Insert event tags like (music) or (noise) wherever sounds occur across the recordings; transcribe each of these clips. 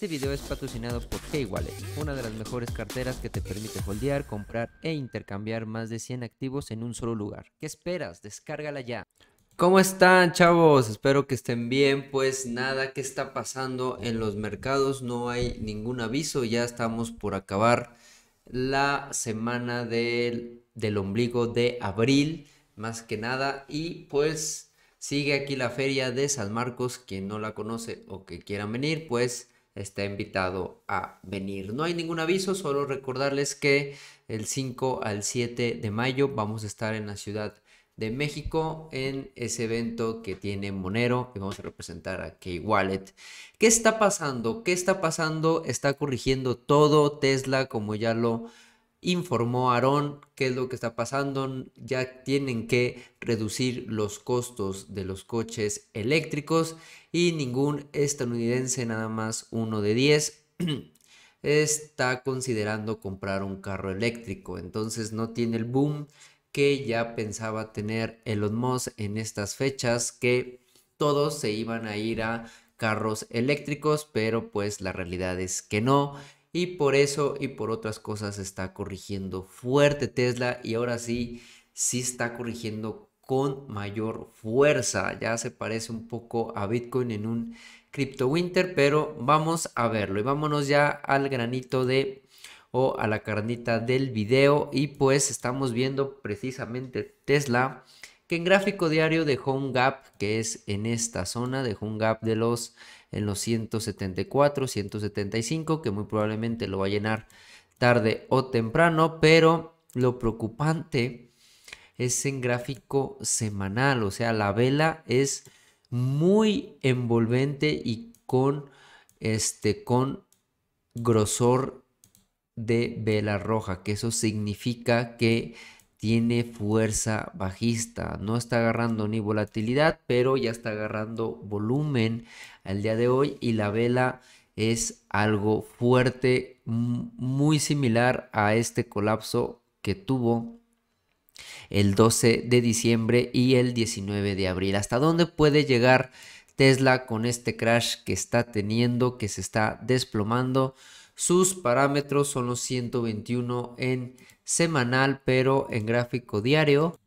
Este video es patrocinado por K-Wallet, una de las mejores carteras que te permite foldear, comprar e intercambiar más de 100 activos en un solo lugar. ¿Qué esperas? Descárgala ya. ¿Cómo están chavos? Espero que estén bien. Pues nada, ¿qué está pasando en los mercados? No hay ningún aviso, ya estamos por acabar la semana del, del ombligo de abril, más que nada. Y pues sigue aquí la feria de San Marcos, quien no la conoce o que quieran venir, pues está invitado a venir. No hay ningún aviso, solo recordarles que el 5 al 7 de mayo vamos a estar en la Ciudad de México en ese evento que tiene Monero y vamos a representar a Key wallet ¿Qué está pasando? ¿Qué está pasando? Está corrigiendo todo Tesla como ya lo informó a Aarón qué es lo que está pasando, ya tienen que reducir los costos de los coches eléctricos y ningún estadounidense, nada más uno de 10, (clears throat) está considerando comprar un carro eléctrico, entonces no tiene el boom que ya pensaba tener Elon Musk en estas fechas, que todos se iban a ir a carros eléctricos, pero pues la realidad es que no y por eso y por otras cosas está corrigiendo fuerte Tesla y ahora sí, sí está corrigiendo con mayor fuerza. Ya se parece un poco a Bitcoin en un Crypto Winter, pero vamos a verlo y vámonos ya al granito de o a la carnita del video y pues estamos viendo precisamente Tesla que en gráfico diario dejó un gap que es en esta zona, dejó un gap de los en los 174, 175, que muy probablemente lo va a llenar tarde o temprano, pero lo preocupante es en gráfico semanal, o sea, la vela es muy envolvente y con este con grosor de vela roja, que eso significa que tiene fuerza bajista. No está agarrando ni volatilidad, pero ya está agarrando volumen al día de hoy y la vela es algo fuerte, muy similar a este colapso que tuvo el 12 de diciembre y el 19 de abril. ¿Hasta dónde puede llegar Tesla con este crash que está teniendo, que se está desplomando? Sus parámetros son los 121 en semanal, pero en gráfico diario.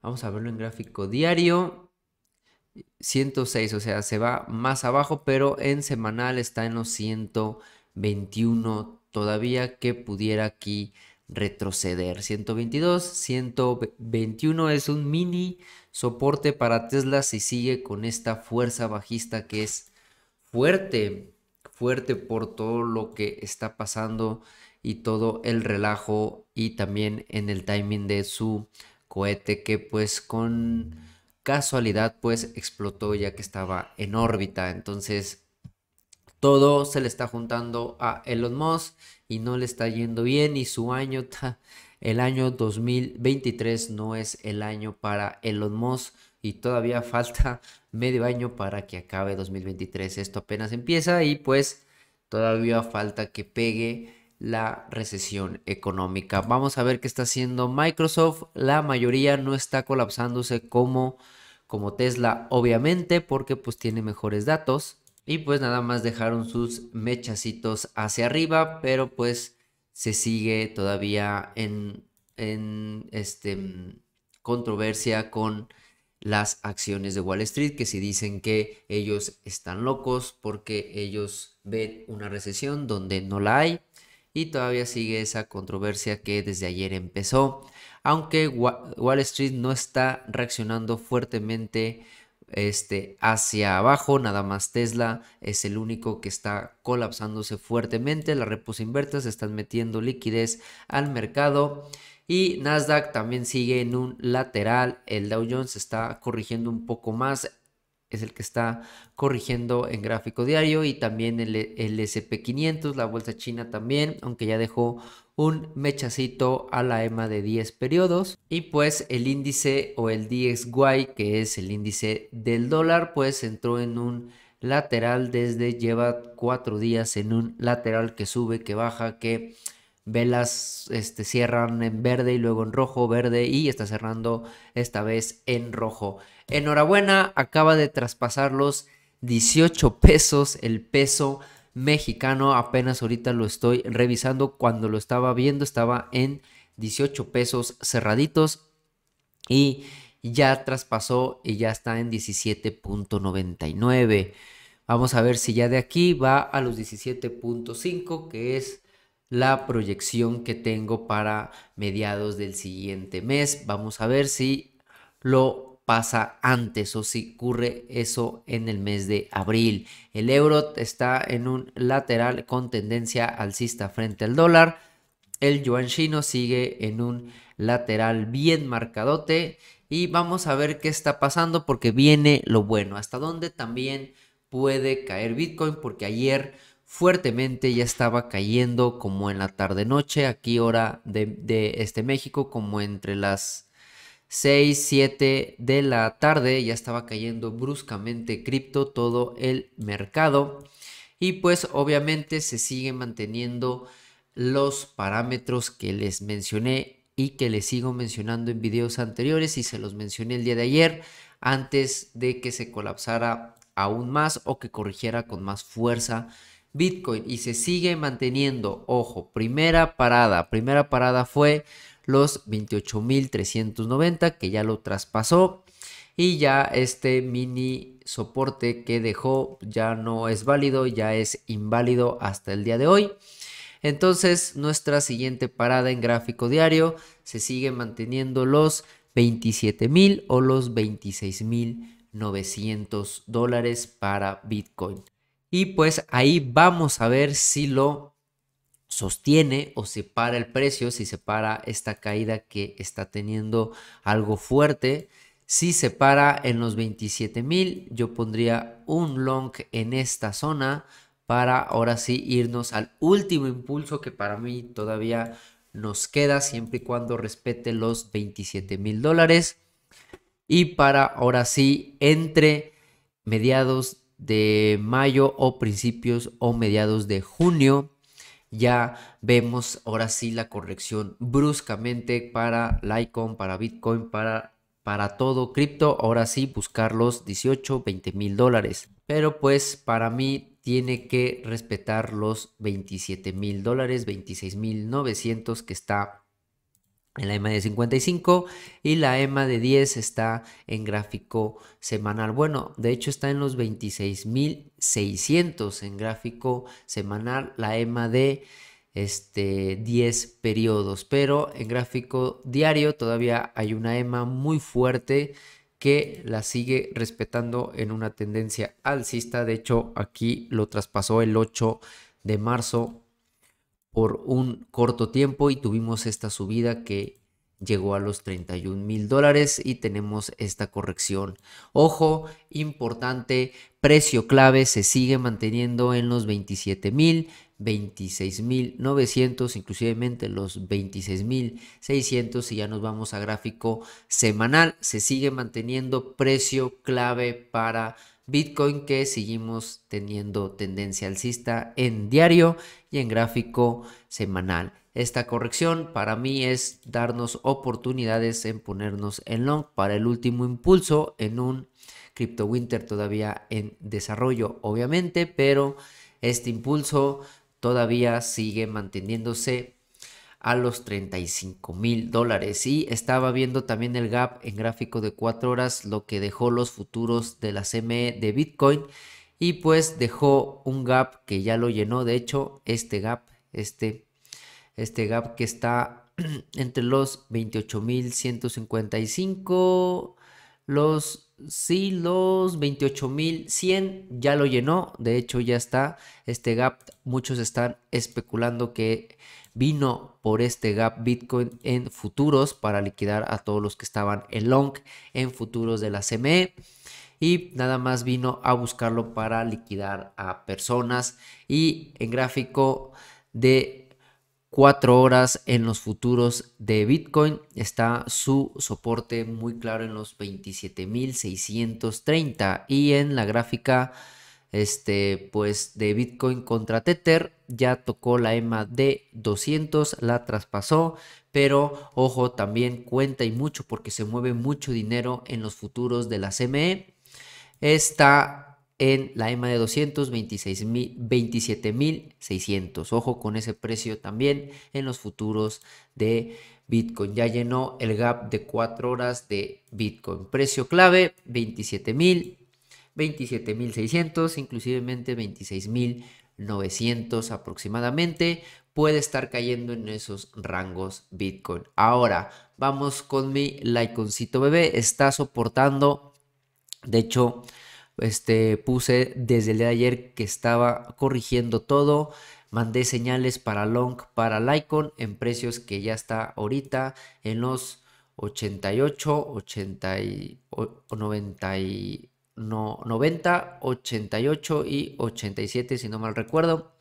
Vamos a verlo en gráfico diario. 106, o sea, se va más abajo, pero en semanal está en los 121 todavía que pudiera aquí retroceder. 122, 121 es un mini soporte para Tesla si sigue con esta fuerza bajista que es fuerte fuerte por todo lo que está pasando y todo el relajo y también en el timing de su cohete que pues con casualidad pues explotó ya que estaba en órbita. Entonces todo se le está juntando a Elon Musk y no le está yendo bien y su año, el año 2023 no es el año para Elon Musk y todavía falta (laughs) medio año para que acabe 2023. Esto apenas empieza y pues todavía falta que pegue la recesión económica. Vamos a ver qué está haciendo Microsoft. La mayoría no está colapsándose como, como Tesla, obviamente, porque pues tiene mejores datos. Y pues nada más dejaron sus mechacitos hacia arriba, pero pues se sigue todavía en, en este, mm, controversia con las acciones de Wall Street, que si dicen que ellos están locos porque ellos ven una recesión donde no la hay. Y todavía sigue esa controversia que desde ayer empezó. Aunque Wall Street no está reaccionando fuertemente este, hacia abajo, nada más Tesla es el único que está colapsándose fuertemente, las repos invertas están metiendo liquidez al mercado y Nasdaq también sigue en un lateral. El Dow Jones está corrigiendo un poco más. Es el que está corrigiendo en gráfico diario. Y también el, SP500, la bolsa china también. Aunque ya dejó un mechacito a la EMA de 10 periodos. Y pues el índice o el DXY, que es el índice del dólar, pues entró en un lateral desde lleva cuatro días en un lateral que sube, que baja, que velas este, cierran en verde y luego en rojo, verde y está cerrando esta vez en rojo. Enhorabuena, acaba de traspasar los 18 pesos el peso mexicano. Apenas ahorita lo estoy revisando. Cuando lo estaba viendo estaba en 18 pesos cerraditos y ya traspasó y ya está en 17.99. Vamos a ver si ya de aquí va a los 17.5 que es la proyección que tengo para mediados del siguiente mes. Vamos a ver si lo pasa antes o si ocurre eso en el mes de abril. El euro está en un lateral con tendencia alcista frente al dólar. El yuan chino sigue en un lateral bien marcadote y vamos a ver qué está pasando porque viene lo bueno. Hasta dónde también puede caer Bitcoin porque ayer fuertemente, ya estaba cayendo como en la tarde-noche, aquí hora de, este México, como entre las 6, 7 de la tarde, ya estaba cayendo bruscamente cripto todo el mercado. Y pues obviamente se siguen manteniendo los parámetros que les mencioné y que les sigo mencionando en videos anteriores y se los mencioné el día de ayer antes de que se colapsara aún más o que corrigiera con más fuerza Bitcoin y se sigue manteniendo. Ojo, primera parada. Primera parada fue los 28.390 que ya lo traspasó y ya este mini soporte que dejó ya no es válido, ya es inválido hasta el día de hoy. Entonces nuestra siguiente parada en gráfico diario se sigue manteniendo los 27.000 o los 26.900 dólares para Bitcoin. Y pues ahí vamos a ver si lo sostiene o se para el precio, si se para esta caída que está teniendo algo fuerte. Si se para en los 27 mil, yo pondría un long en esta zona para ahora sí irnos al último impulso que para mí todavía nos queda siempre y cuando respete los 27 mil dólares. Y para ahora sí, entre mediados de mayo o principios o mediados de junio ya vemos ahora sí la corrección bruscamente para Litecoin, para Bitcoin, para, para todo cripto. Ahora sí buscar los 18, 20 mil dólares. Pero pues para mí tiene que respetar los 27 mil dólares, 26 mil 900 que está en la EMA de 55 y la EMA de 10 está en gráfico semanal. Bueno, de hecho está en los 26.600 en gráfico semanal la EMA de este 10 periodos, pero en gráfico diario todavía hay una EMA muy fuerte que la sigue respetando en una tendencia alcista, de hecho aquí lo traspasó el 8 de marzo por un corto tiempo y tuvimos esta subida que llegó a los 31 mil dólares y tenemos esta corrección. Ojo, importante, precio clave se sigue manteniendo en los 27 mil, 26 mil 900, inclusivemente los 26 mil 600 y ya nos vamos a gráfico semanal, se sigue manteniendo precio clave para Bitcoin que seguimos teniendo tendencia alcista en diario y en gráfico semanal. Esta corrección para mí es darnos oportunidades en ponernos en long para el último impulso en un Crypto Winter todavía en desarrollo, obviamente, pero este impulso todavía sigue manteniéndose a los 35 mil dólares y estaba viendo también el gap en gráfico de 4 horas lo que dejó los futuros de la CME de Bitcoin y pues dejó un gap que ya lo llenó de hecho este gap este este gap que está (clears throat) entre los 28.155 los sí los 28.100 ya lo llenó de hecho ya está este gap muchos están especulando que vino por este gap Bitcoin en futuros para liquidar a todos los que estaban en long en futuros de la CME y nada más vino a buscarlo para liquidar a personas y en gráfico de 4 horas en los futuros de Bitcoin está su soporte muy claro en los 27.630 y en la gráfica este, pues de Bitcoin contra Tether. Ya tocó la EMA de 200, la traspasó, pero ojo, también cuenta y mucho porque se mueve mucho dinero en los futuros de la CME. Está en la EMA de 200, 27.600. Ojo con ese precio también en los futuros de Bitcoin. Ya llenó el gap de 4 horas de Bitcoin. Precio clave, 27.000. 27.600, inclusivemente 26.900 aproximadamente. Puede estar cayendo en esos rangos Bitcoin. Ahora, vamos con mi Laiconcito bebé. Está soportando, de hecho, este, puse desde el día de ayer que estaba corrigiendo todo. Mandé señales para long, para Lycon en precios que ya está ahorita en los 88, 80 y 90 90, 88 y 87, si no mal recuerdo,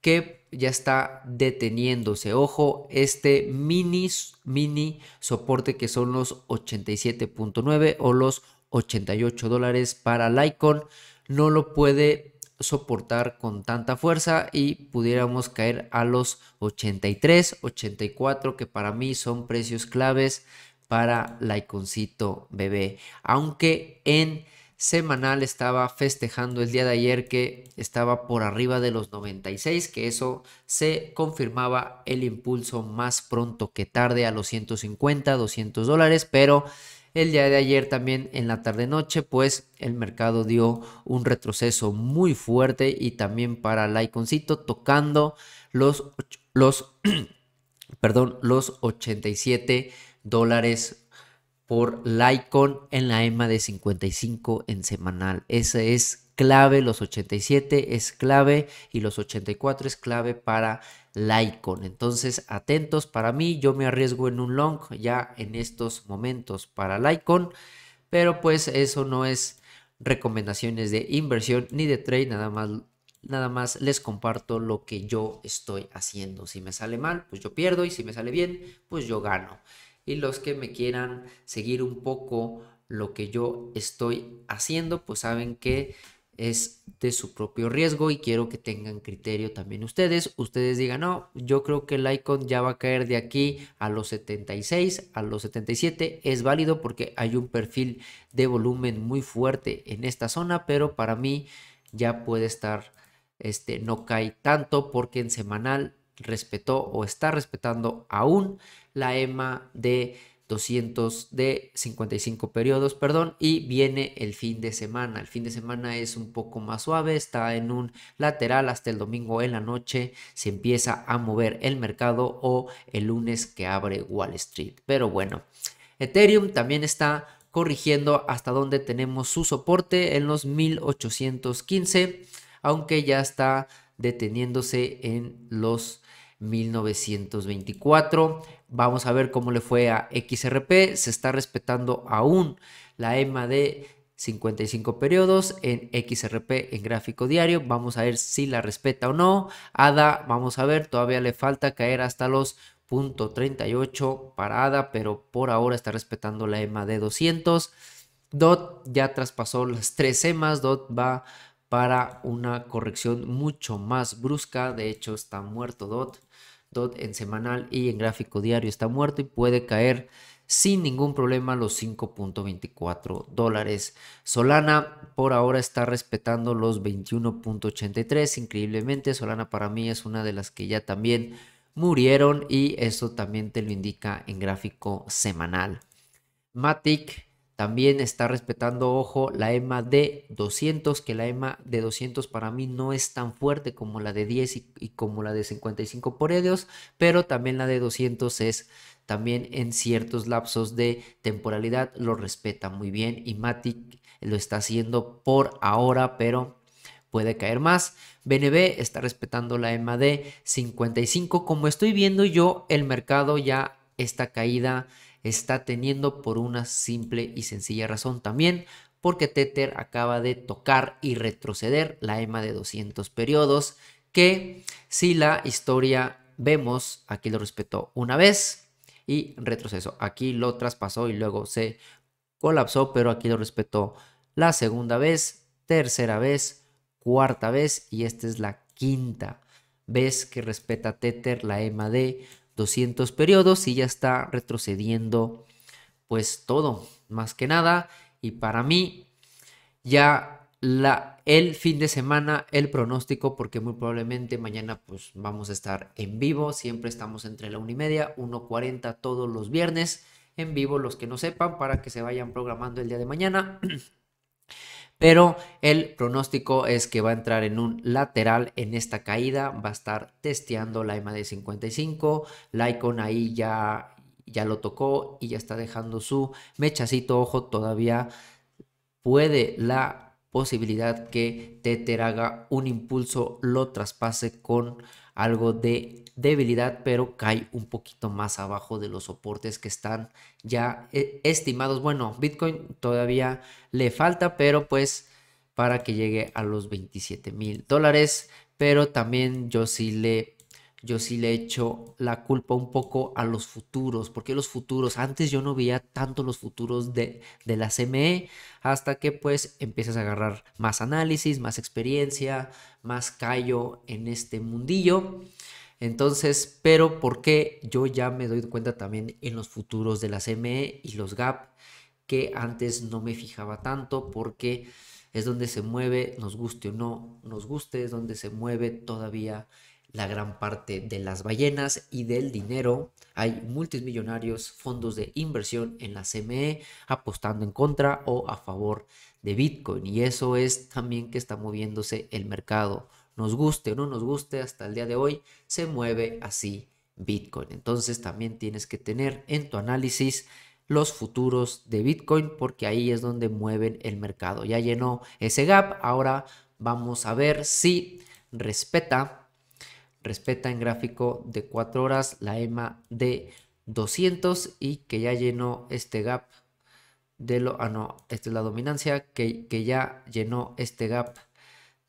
que ya está deteniéndose. Ojo, este mini, mini soporte que son los 87.9 o los 88 dólares para Icon no lo puede soportar con tanta fuerza y pudiéramos caer a los 83, 84 que para mí son precios claves para la Iconcito bebé. Aunque en semanal estaba festejando el día de ayer que estaba por arriba de los 96, que eso se confirmaba el impulso más pronto que tarde a los 150, 200 dólares, pero el día de ayer también en la tarde noche pues el mercado dio un retroceso muy fuerte y también para el iconcito tocando los los (clears throat) perdón los 87 dólares por Lycon en la EMA de 55 en semanal. Ese es clave, los 87 es clave y los 84 es clave para Lycon. Entonces, atentos, para mí yo me arriesgo en un long ya en estos momentos para Lycon, pero pues eso no es recomendaciones de inversión ni de trade, nada más nada más les comparto lo que yo estoy haciendo. Si me sale mal, pues yo pierdo y si me sale bien, pues yo gano y los que me quieran seguir un poco lo que yo estoy haciendo, pues saben que es de su propio riesgo y quiero que tengan criterio también ustedes. Ustedes digan, no, yo creo que el icon ya va a caer de aquí a los 76, a los 77. Es válido porque hay un perfil de volumen muy fuerte en esta zona, pero para mí ya puede estar, este, no cae tanto porque en semanal respetó o está respetando aún la EMA de 200 de 55 periodos, perdón, y viene el fin de semana. El fin de semana es un poco más suave, está en un lateral hasta el domingo en la noche, se empieza a mover el mercado o el lunes que abre Wall Street. Pero bueno, Ethereum también está corrigiendo hasta donde tenemos su soporte en los 1815, aunque ya está deteniéndose en los 1924. Vamos a ver cómo le fue a XRP. Se está respetando aún la EMA de 55 periodos en XRP en gráfico diario. Vamos a ver si la respeta o no. ADA, vamos a ver, todavía le falta caer hasta los .38 para ADA, pero por ahora está respetando la EMA de 200. DOT ya traspasó las tres EMAs. DOT va para una corrección mucho más brusca. De hecho, está muerto DOT. DOT en semanal y en gráfico diario está muerto y puede caer sin ningún problema los 5.24 dólares. Solana por ahora está respetando los 21.83. Increíblemente, Solana para mí es una de las que ya también murieron y eso también te lo indica en gráfico semanal. Matic también está respetando, ojo, la EMA de 200, que la EMA de 200 para mí no es tan fuerte como la de 10 y, como la de 55 por ellos, pero también la de 200 es también en ciertos lapsos de temporalidad lo respeta muy bien y Matic lo está haciendo por ahora, pero puede caer más. BNB está respetando la EMA de 55. Como estoy viendo yo, el mercado ya está caída está teniendo por una simple y sencilla razón. También porque Tether acaba de tocar y retroceder la EMA de 200 periodos que si la historia vemos, aquí lo respetó una vez y retroceso. Aquí lo traspasó y luego se colapsó, pero aquí lo respetó la segunda vez, tercera vez, cuarta vez y esta es la quinta vez que respeta Tether la EMA de 200 periodos y ya está retrocediendo pues todo, más que nada. Y para mí ya la, el fin de semana, el pronóstico, porque muy probablemente mañana pues vamos a estar en vivo, siempre estamos entre la 1 y media, 1.40 todos los viernes en vivo, los que no sepan, para que se vayan programando el día de mañana pero el pronóstico es que va a entrar en un lateral en esta caída, va a estar testeando la EMA de 55, la Icon ahí ya, ya lo tocó y ya está dejando su mechacito, ojo, todavía puede la posibilidad que Tether haga un impulso, lo traspase con algo de debilidad, pero cae un poquito más abajo de los soportes que están ya eh, estimados. Bueno, Bitcoin todavía le falta, pero pues para que llegue a los 27 mil dólares. Pero también yo sí le yo sí le echo la culpa un poco a los futuros, porque los futuros, antes yo no veía tanto los futuros de, de la CME, hasta que pues empiezas a agarrar más análisis, más experiencia, más callo en este mundillo. Entonces, pero porque yo ya me doy cuenta también en los futuros de la CME y los GAP, que antes no me fijaba tanto porque es donde se mueve, nos guste o no, nos guste, es donde se mueve todavía la gran parte de las ballenas y del dinero. Hay multimillonarios fondos de inversión en la CME apostando en contra o a favor de Bitcoin. Y eso es también que está moviéndose el mercado. Nos guste o no nos guste, hasta el día de hoy se mueve así Bitcoin. Entonces también tienes que tener en tu análisis los futuros de Bitcoin porque ahí es donde mueven el mercado. Ya llenó ese gap, ahora vamos a ver si respeta respeta en gráfico de 4 horas la EMA de 200 y que ya llenó este gap de lo... Ah, no, esta es la dominancia, que, que ya llenó este gap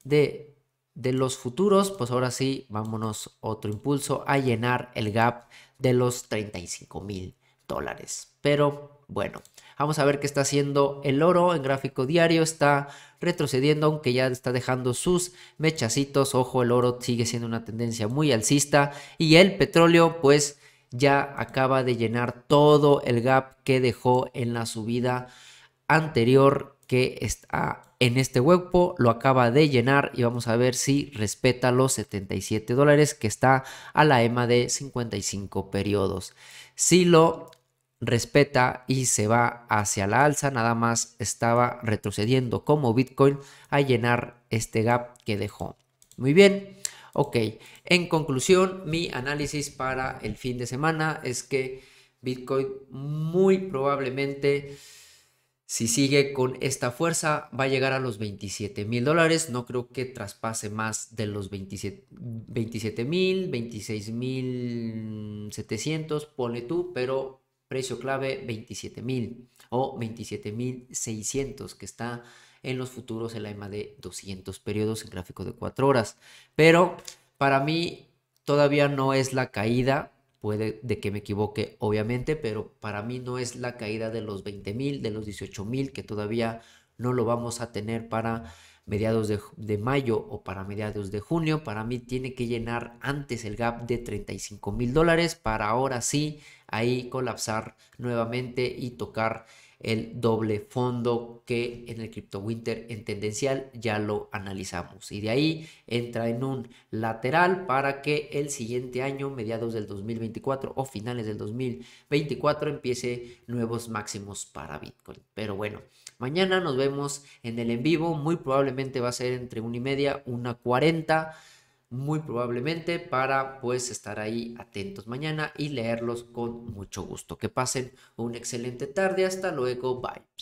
de, de los futuros, pues ahora sí, vámonos otro impulso a llenar el gap de los 35 mil dólares. Pero bueno, Vamos a ver qué está haciendo el oro en gráfico diario. Está retrocediendo, aunque ya está dejando sus mechacitos. Ojo, el oro sigue siendo una tendencia muy alcista. Y el petróleo, pues ya acaba de llenar todo el gap que dejó en la subida anterior que está en este hueco lo acaba de llenar y vamos a ver si respeta los 77 dólares que está a la EMA de 55 periodos. Si lo respeta y se va hacia la alza, nada más estaba retrocediendo como Bitcoin a llenar este gap que dejó. Muy bien, ok, en conclusión mi análisis para el fin de semana es que Bitcoin muy probablemente si sigue con esta fuerza va a llegar a los 27 mil dólares, no creo que traspase más de los 27 mil, 26 mil 700, pone tú, pero precio clave 27.000 o 27.600 que está en los futuros el EMA de 200 periodos en gráfico de 4 horas. Pero para mí todavía no es la caída, puede de que me equivoque obviamente, pero para mí no es la caída de los 20.000, de los 18.000 que todavía no lo vamos a tener para mediados de, mayo o para mediados de junio. Para mí tiene que llenar antes el gap de 35 mil dólares para ahora sí ahí colapsar nuevamente y tocar el doble fondo que en el Crypto Winter en tendencial ya lo analizamos. Y de ahí entra en un lateral para que el siguiente año, mediados del 2024 o finales del 2024, empiece nuevos máximos para Bitcoin. Pero bueno, mañana nos vemos en el en vivo. Muy probablemente va a ser entre 1 y media, cuarenta muy probablemente para pues estar ahí atentos mañana y leerlos con mucho gusto. Que pasen una excelente tarde. Hasta luego. Bye.